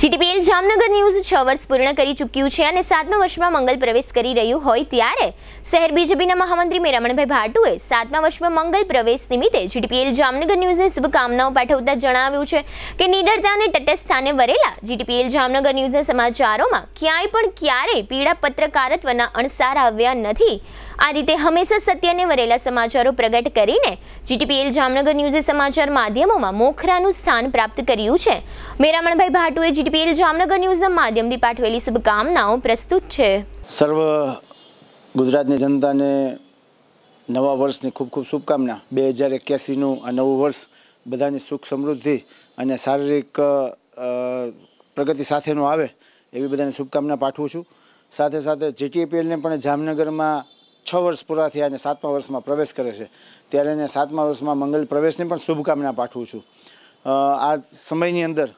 GTPL Jamnagar news છ વર્ષ પૂર્ણ કરી ચૂક્યું છે અને સાતમા વર્ષમાં મંગલ પ્રવેશ કરી રહ્યું હોય ત્યારે શહેર બીજેપીના મહામંત્રી મેરામણભાઈ ભાટુએ સાતમા વર્ષમાં મંગલ પ્રવેશ નિમિત્તે જીટીપીએલ જામનગર ન્યૂઝને શુભકામનાઓ પાઠવતા જણાવ્યું છે કે નિડરતા અને તટસ્થાને વરેલા જીટીપીએલ જામનગર ન્યૂઝના સમાચારોમાં ક્યાંય પણ ક્યારેય પીડા પત્રકારત્વના અણસાર આવ્યા નથી આ રીતે હંમેશા સત્યને વરેલા સમાચારો પ્રગટ કરીને જીટીપીએલ જામનગર ન્યૂઝે સમાચાર માધ્યમોમાં મોખરાનું સ્થાન પ્રાપ્ત કર્યું છે મેરામણભાઈ ભાટુએ જીટી પીએલ જામનગર ન્યૂઝના માધ્યમથી પાઠવેલી શુભકામનાઓ પ્રસ્તુત છે સર્વ ગુજરાતની જનતાને નવા વર્ષની ખૂબ ખૂબ શુભકામના બે હજાર એક્યાસીનું આ નવું વર્ષ બધાની સુખ સમૃદ્ધિ અને શારીરિક પ્રગતિ સાથેનું આવે એવી બધાને શુભકામના પાઠવું છું સાથે સાથે જીટીએપીએલને પણ જામનગરમાં છ વર્ષ પૂરા થયા અને સાતમા વર્ષમાં પ્રવેશ કરે છે ત્યારે એને સાતમા વર્ષમાં મંગલ પ્રવેશની પણ શુભકામના પાઠવું છું આ સમયની અંદર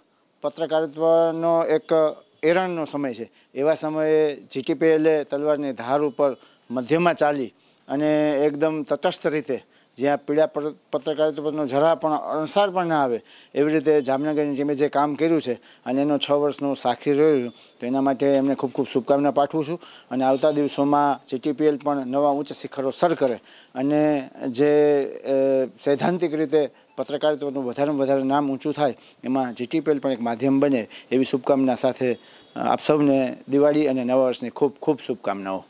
પત્રકારત્વનો એક એરણનો સમય છે એવા સમયે જીટીપીએલે તલવારની ધાર ઉપર મધ્યમાં ચાલી અને એકદમ તટસ્થ રીતે જ્યાં પીડા પત્રકારિત્વનો જરા પણ અણસાર પણ ના આવે એવી રીતે જામનગરની ટીમે જે કામ કર્યું છે અને એનો છ વર્ષનું સાક્ષી રહ્યું તો એના માટે એમને ખૂબ ખૂબ શુભકામના પાઠવું છું અને આવતા દિવસોમાં જીટીપીએલ પણ નવા ઉચ્ચ શિખરો સર કરે અને જે સૈદ્ધાંતિક રીતે પત્રકારિત્વનું વધારેમાં વધારે નામ ઊંચું થાય એમાં જીટીપીએલ પણ એક માધ્યમ બને એવી શુભકામના સાથે આપ સૌને દિવાળી અને નવા વર્ષની ખૂબ ખૂબ શુભકામનાઓ